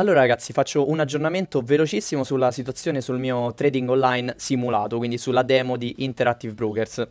Allora ragazzi faccio un aggiornamento velocissimo sulla situazione sul mio trading online simulato, quindi sulla demo di Interactive Brokers.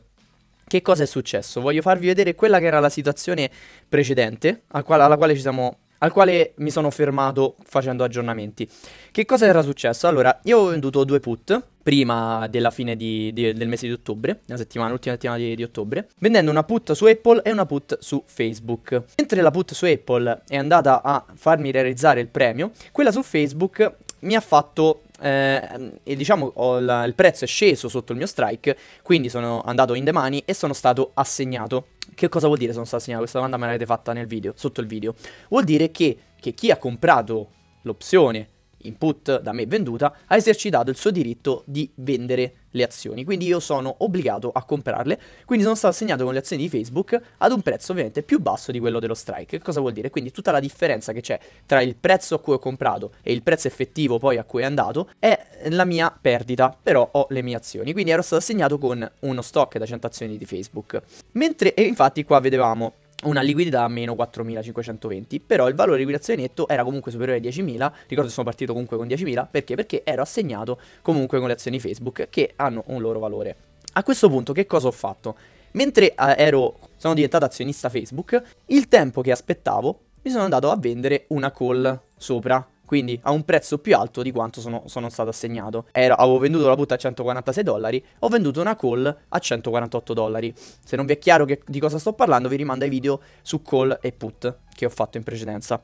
Che cosa è successo? Voglio farvi vedere quella che era la situazione precedente, alla quale ci siamo al quale mi sono fermato facendo aggiornamenti. Che cosa era successo? Allora, io ho venduto due put prima della fine di, di, del mese di ottobre, la settimana, l'ultima settimana di, di, ottobre, vendendo una put su Apple e una put su Facebook. Mentre la put su Apple è andata a farmi realizzare il premio, quella su Facebook mi ha fatto... Eh, e diciamo la, il prezzo è sceso sotto il mio strike quindi sono andato in demani e sono stato assegnato che cosa vuol dire sono stato segnato? Questa domanda me l'avete fatta nel video, sotto il video. Vuol dire che, che chi ha comprato l'opzione input da me venduta, ha esercitato il suo diritto di vendere le azioni. Quindi io sono obbligato a comprarle. Quindi sono stato assegnato con le azioni di Facebook ad un prezzo ovviamente più basso di quello dello strike. cosa vuol dire? Quindi tutta la differenza che c'è tra il prezzo a cui ho comprato e il prezzo effettivo poi a cui è andato è la mia perdita, però ho le mie azioni. Quindi ero stato assegnato con uno stock da 100 azioni di Facebook. Mentre e infatti qua vedevamo una liquidità a meno 4.520, però il valore di liquidazione netto era comunque superiore ai 10.000, ricordo che sono partito comunque con 10.000, perché? Perché ero assegnato comunque con le azioni Facebook che hanno un loro valore. A questo punto che cosa ho fatto? Mentre eh, ero, sono diventato azionista Facebook, il tempo che aspettavo mi sono andato a vendere una call sopra quindi a un prezzo più alto di quanto sono, sono stato assegnato. Era, avevo venduto la put a 146 dollari, ho venduto una call a 148 dollari. Se non vi è chiaro che, di cosa sto parlando, vi rimando ai video su call e put che ho fatto in precedenza.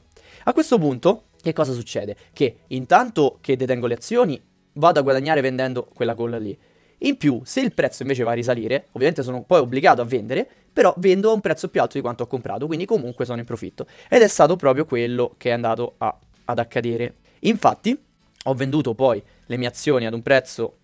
A questo punto, che cosa succede? Che intanto che detengo le azioni, vado a guadagnare vendendo quella call lì. In più, se il prezzo invece va a risalire, ovviamente sono poi obbligato a vendere, però vendo a un prezzo più alto di quanto ho comprato, quindi comunque sono in profitto. Ed è stato proprio quello che è andato a ad accadere. Infatti, ho venduto poi le mie azioni ad un prezzo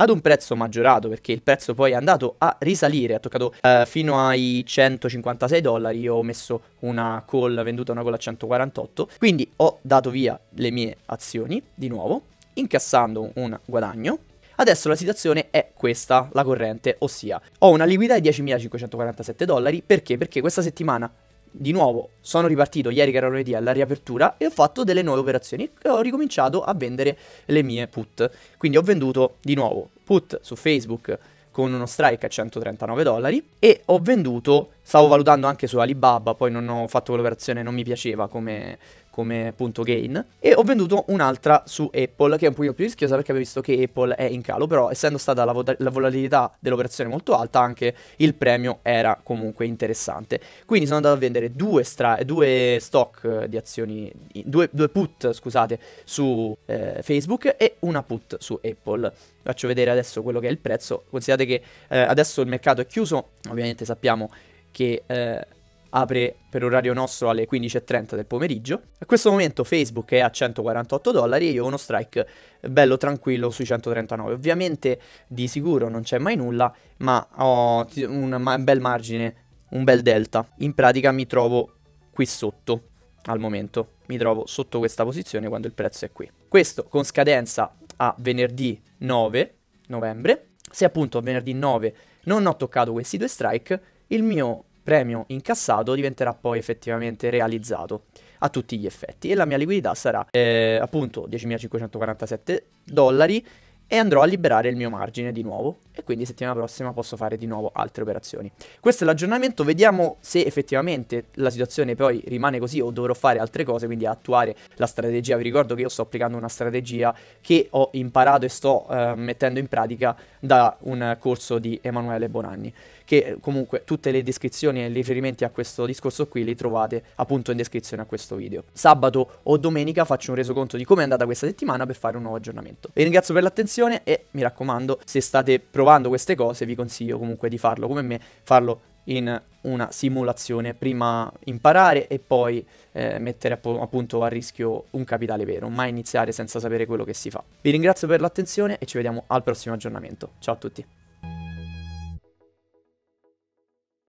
ad un prezzo maggiorato perché il prezzo poi è andato a risalire, ha toccato eh, fino ai 156 dollari, io ho messo una call, venduta una call a 148, quindi ho dato via le mie azioni di nuovo, incassando un guadagno. Adesso la situazione è questa, la corrente, ossia ho una liquidità di 10.547 dollari, perché? Perché questa settimana di nuovo sono ripartito ieri che era lunedì alla riapertura e ho fatto delle nuove operazioni e ho ricominciato a vendere le mie put. Quindi ho venduto di nuovo put su Facebook con uno strike a 139 dollari e ho venduto, stavo valutando anche su Alibaba, poi non ho fatto quell'operazione, non mi piaceva come come punto gain e ho venduto un'altra su Apple che è un pochino più rischiosa perché abbiamo visto che Apple è in calo però essendo stata la, vol- la volatilità dell'operazione molto alta anche il premio era comunque interessante quindi sono andato a vendere due, stra- due stock di azioni due, due put scusate su eh, Facebook e una put su Apple faccio vedere adesso quello che è il prezzo considerate che eh, adesso il mercato è chiuso ovviamente sappiamo che eh, apre per orario nostro alle 15.30 del pomeriggio. A questo momento Facebook è a 148 dollari e io ho uno strike bello tranquillo sui 139. Ovviamente di sicuro non c'è mai nulla, ma ho un bel margine, un bel delta. In pratica mi trovo qui sotto al momento, mi trovo sotto questa posizione quando il prezzo è qui. Questo con scadenza a venerdì 9 novembre. Se appunto a venerdì 9 non ho toccato questi due strike, il mio premio incassato diventerà poi effettivamente realizzato a tutti gli effetti e la mia liquidità sarà eh, appunto 10.547 dollari e andrò a liberare il mio margine di nuovo e quindi settimana prossima posso fare di nuovo altre operazioni. Questo è l'aggiornamento, vediamo se effettivamente la situazione poi rimane così o dovrò fare altre cose, quindi attuare la strategia. Vi ricordo che io sto applicando una strategia che ho imparato e sto eh, mettendo in pratica da un corso di Emanuele Bonanni, che eh, comunque tutte le descrizioni e i riferimenti a questo discorso qui li trovate appunto in descrizione a questo video. Sabato o domenica faccio un resoconto di come è andata questa settimana per fare un nuovo aggiornamento. Vi ringrazio per l'attenzione descrizione e mi raccomando, se state provando queste cose vi consiglio comunque di farlo come me, farlo in una simulazione, prima imparare e poi eh, mettere app- appunto a rischio un capitale vero, mai iniziare senza sapere quello che si fa. Vi ringrazio per l'attenzione e ci vediamo al prossimo aggiornamento. Ciao a tutti.